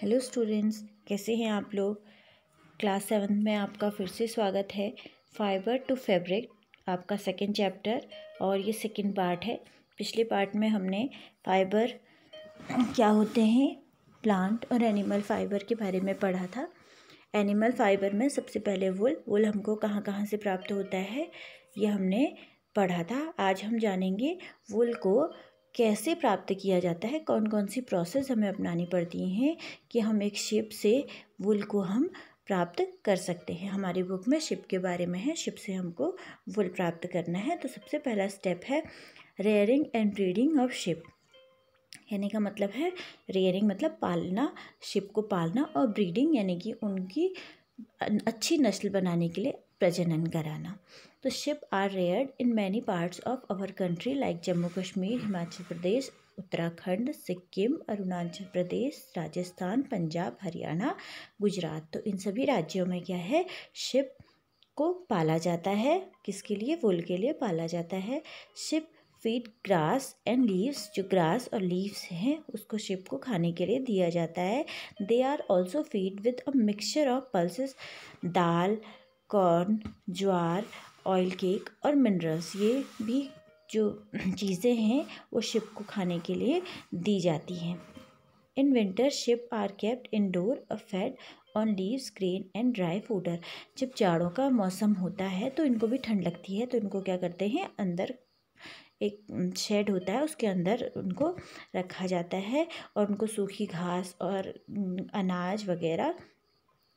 hello students कैसे हैं आप लोग क्लास सेवन्थ में आपका फिर से स्वागत है फाइबर टू फैब्रिक आपका सेकंड चैप्टर और ये सेकंड पार्ट है पिछले पार्ट में हमने फाइबर क्या होते हैं प्लांट और एनिमल फाइबर के बारे में पढ़ा था एनिमल फाइबर में सबसे पहले वुल वुल हमको कहाँ कहाँ से प्राप्त होता है ये हमने पढ़ा था आज हम जानेंगे वुल को कैसे प्राप्त किया जाता है कौन कौन सी प्रोसेस हमें अपनानी पड़ती हैं कि हम एक शिप से वुल को हम प्राप्त कर सकते हैं हमारी बुक में शिप के बारे में है शिप से हमको वुल प्राप्त करना है तो सबसे पहला स्टेप है rearing and breeding of sheep यानी का मतलब है रेयरिंग मतलब पालना शिप को पालना और ब्रीडिंग यानी कि उनकी अच्छी नस्ल बनाने के लिए प्रजनन कराना तो sheep are reared in many parts of our country like Jammu Kashmir Himachal Pradesh Uttarakhand Sikkim Arunachal Pradesh Rajasthan Punjab Haryana Gujarat तो इन सभी राज्यों में क्या है शिप को पाला जाता है किसके लिए वुल के लिए पाला जाता है sheep feed grass and leaves जो ग्रास और लीव्स हैं उसको शिप को खाने के लिए दिया जाता है they are also fed with a mixture of pulses dal corn jowar oil cake और मिनरल्स ये भी जो चीज़ें हैं वो शिप को खाने के लिए दी जाती हैं in winter sheep are kept indoor a fed on leaves grain and dry fodder जब जाड़ों का मौसम होता है तो इनको भी ठंड लगती है तो इनको क्या करते हैं अंदर एक शेड होता है उसके अंदर उनको रखा जाता है और उनको सूखी घास और अनाज वगैरह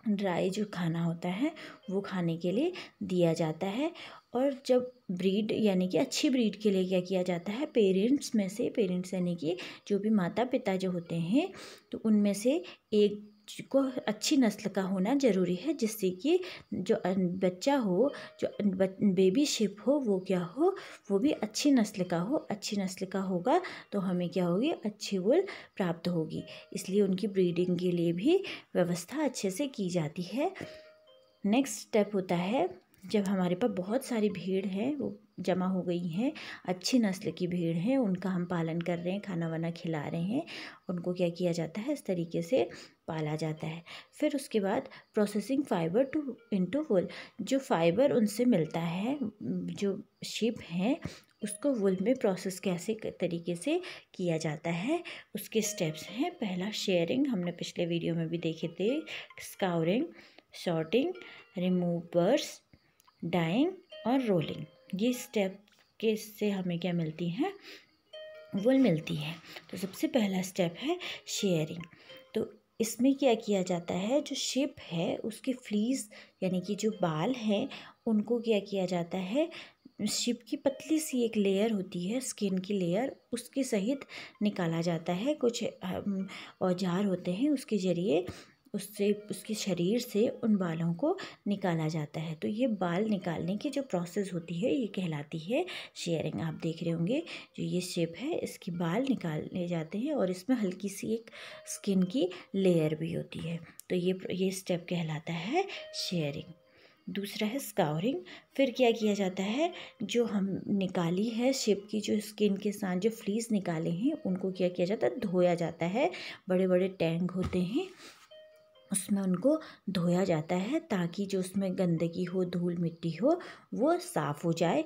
ड्राई जो खाना होता है वो खाने के लिए दिया जाता है और जब ब्रीड यानी कि अच्छी ब्रीड के लिए क्या किया जाता है पेरेंट्स में से पेरेंट्स यानी कि जो भी माता पिता जो होते हैं तो उनमें से एक को अच्छी नस्ल का होना ज़रूरी है जिससे कि जो बच्चा हो जो बेबी शिप हो वो क्या हो वो भी अच्छी नस्ल का हो अच्छी नस्ल का होगा तो हमें क्या होगी अच्छी वुल प्राप्त होगी इसलिए उनकी ब्रीडिंग के लिए भी व्यवस्था अच्छे से की जाती है नेक्स्ट स्टेप होता है जब हमारे पास बहुत सारी भीड़ है वो जमा हो गई हैं अच्छी नस्ल की भीड़ है उनका हम पालन कर रहे हैं खाना वाना खिला रहे हैं उनको क्या किया जाता है इस तरीके से पाला जाता है फिर उसके बाद processing fibre to into wool जो फाइबर उनसे मिलता है जो शिप हैं उसको वुल में प्रोसेस कैसे तरीके से किया जाता है उसके स्टेप्स हैं पहला शेयरिंग हमने पिछले वीडियो में भी देखे थे स्काउरिंग शॉर्टिंग रिमूवर्स डाइंग और रोलिंग ये स्टेप के से हमें क्या मिलती हैं वुल मिलती है तो सबसे पहला स्टेप है शेयरिंग तो इसमें क्या किया जाता है जो शिप है उसके फ्लीस यानी कि जो बाल हैं उनको क्या किया जाता है शिप की पतली सी एक लेयर होती है स्किन की लेयर उसके सहित निकाला जाता है कुछ औजार होते हैं उसके ज़रिए उससे उसके शरीर से उन बालों को निकाला जाता है तो ये बाल निकालने की जो प्रोसेस होती है ये कहलाती है शेयरिंग आप देख रहे होंगे जो ये शेप है इसकी बाल निकाले जाते हैं और इसमें हल्की सी एक स्किन की लेयर भी होती है तो ये ये स्टेप कहलाता है शेयरिंग दूसरा है स्काउरिंग फिर क्या किया जाता है जो हम निकाली है शिप की जो स्किन के साथ जो फ्लीस निकाले हैं उनको क्या किया जाता है धोया जाता है बड़े बड़े टैंक होते हैं उसमें उनको धोया जाता है ताकि जो उसमें गंदगी हो धूल मिट्टी हो वो साफ़ हो जाए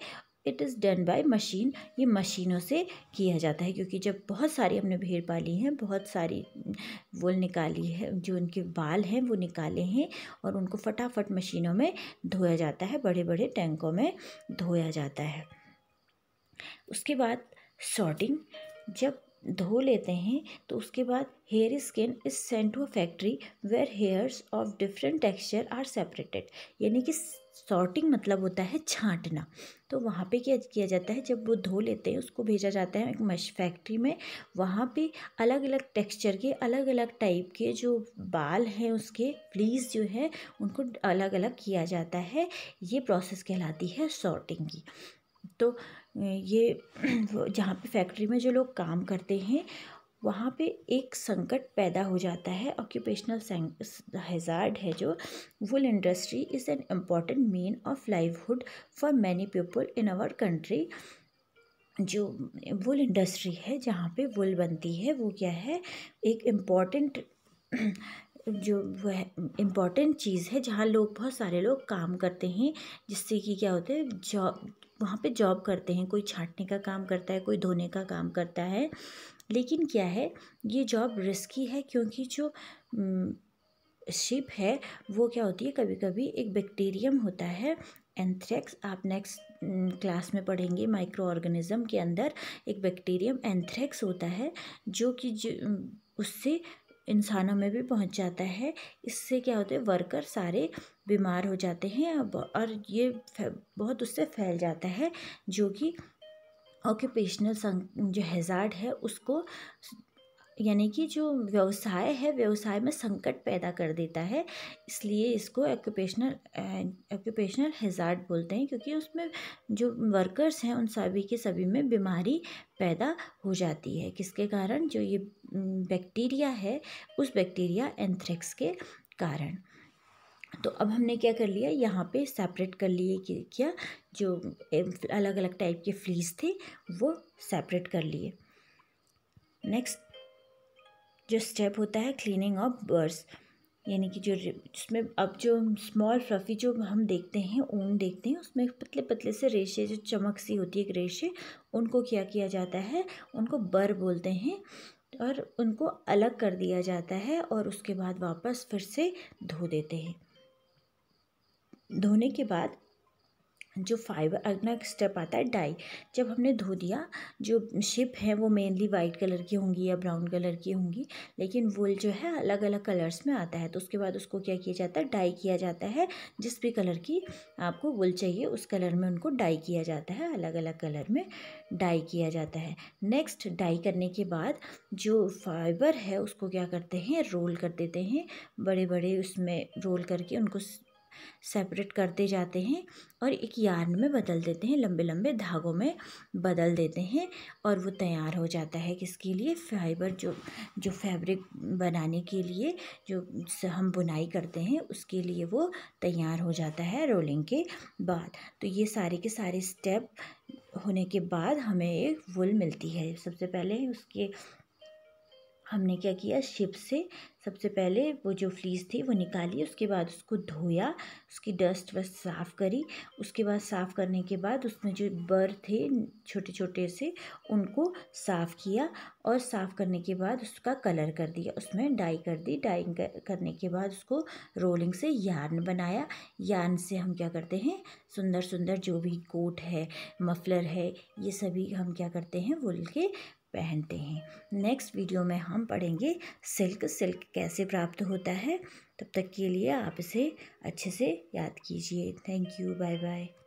it is done by machine ये मशीनों से किया जाता है क्योंकि जब बहुत सारी हमने भीड़ पाली हैं बहुत सारी वोल निकाली है जो उनके बाल हैं वो निकाले हैं और उनको फटाफट मशीनों में धोया जाता है बड़े बड़े टैंकों में धोया जाता है उसके बाद सॉर्टिंग जब धो लेते हैं तो उसके बाद hair skin is sent to a factory where hairs of different texture are separated यानी कि सॉर्टिंग मतलब होता है छांटना तो वहाँ पे क्या किया जाता है जब वो धो लेते हैं उसको भेजा जाता है एक मश फैक्ट्री में वहाँ पे अलग अलग टेक्सचर के अलग अलग टाइप के जो बाल हैं उसके फ्लीस जो है उनको अलग अलग किया जाता है ये प्रोसेस कहलाती है सॉर्टिंग की तो ये जहाँ पे फैक्ट्री में जो लोग काम करते हैं वहाँ पे एक संकट पैदा हो जाता है ऑक्यूपेशनल हैज़ार्ड है जो wool industry is an important mean of livelihood for many people in our country जो वुल इंडस्ट्री है जहाँ पे वुल बनती है वो क्या है एक इम्पॉर्टेंट जो वह इम्पॉर्टेंट चीज़ है जहाँ लोग बहुत सारे लोग काम करते हैं जिससे कि क्या होता है जॉब वहाँ पे जॉब करते हैं कोई छाटने का काम करता है कोई धोने का काम करता है लेकिन क्या है ये जॉब रिस्की है क्योंकि जो शिप है वो क्या होती है कभी कभी एक बैक्टीरियम होता है एंथ्रेक्स आप नेक्स्ट क्लास में पढ़ेंगे माइक्रो ऑर्गेनिज़म के अंदर एक बैक्टीरियम एंथ्रेक्स होता है जो कि उससे इंसानों में भी पहुँच जाता है इससे क्या होता है वर्कर सारे बीमार हो जाते हैं और ये बहुत उससे फैल जाता है जो कि ऑक्यूपेशनल जो हैज़ार्ड है उसको यानी कि जो व्यवसाय है व्यवसाय में संकट पैदा कर देता है इसलिए इसको ऑक्यूपेशनल ऑक्यूपेशनल हेज़ार्ड बोलते हैं क्योंकि उसमें जो वर्कर्स हैं उन सभी के सभी में बीमारी पैदा हो जाती है किसके कारण जो ये बैक्टीरिया है उस बैक्टीरिया एंथ्रेक्स के कारण तो अब हमने क्या कर लिया यहाँ पे सेपरेट कर लिए क्या जो अलग अलग टाइप के फ्लीस थे वो सेपरेट कर लिए नेक्स्ट जो स्टेप होता है क्लीनिंग ऑफ बर्ड्स यानी कि जो उसमें अब जो स्मॉल फ्लफी जो हम देखते हैं ऊन देखते हैं उसमें पतले पतले से रेशे जो चमक सी होती है एक रेशे उनको क्या किया जाता है उनको बर बोलते हैं और उनको अलग कर दिया जाता है और उसके बाद वापस फिर से धो देते हैं धोने के बाद जो फाइबर अगला स्टेप आता है डाई जब हमने धो दिया जो शिप है वो मेनली वाइट कलर की होंगी या ब्राउन कलर की होंगी लेकिन वुल जो है अलग अलग कलर्स में आता है तो उसके बाद उसको क्या किया जाता है डाई किया जाता है जिस भी कलर की आपको वुल चाहिए उस कलर में उनको डाई किया जाता है अलग अलग कलर में डाई किया जाता है नेक्स्ट डाई करने के बाद जो फाइबर है उसको क्या करते हैं रोल कर देते हैं बड़े बड़े उसमें रोल करके उनको सेपरेट करते जाते हैं और एक यार्न में बदल देते हैं लंबे लंबे धागों में बदल देते हैं और वो तैयार हो जाता है किसके लिए फाइबर जो जो फैब्रिक बनाने के लिए जो हम बुनाई करते हैं उसके लिए वो तैयार हो जाता है रोलिंग के बाद तो ये सारे के सारे स्टेप होने के बाद हमें एक वुल मिलती है सबसे पहले उसके हमने क्या किया शिप से सबसे पहले वो जो फ्लीस थी वो निकाली उसके बाद उसको धोया उसकी डस्ट वस्ट साफ़ करी उसके बाद साफ़ करने के बाद उसमें जो बर थे छोटे छोटे से उनको साफ़ किया और साफ़ करने के बाद उसका कलर कर दिया उसमें डाई कर दी डाइंग करने के बाद उसको रोलिंग से यार्न बनाया यार्न से हम क्या करते हैं सुंदर सुंदर जो भी कोट है मफलर है ये सभी हम क्या करते हैं वुल के पहनते हैं नेक्स्ट वीडियो में हम पढ़ेंगे सिल्क सिल्क कैसे प्राप्त होता है तब तक के लिए आप इसे अच्छे से याद कीजिए थैंक यू बाय बाय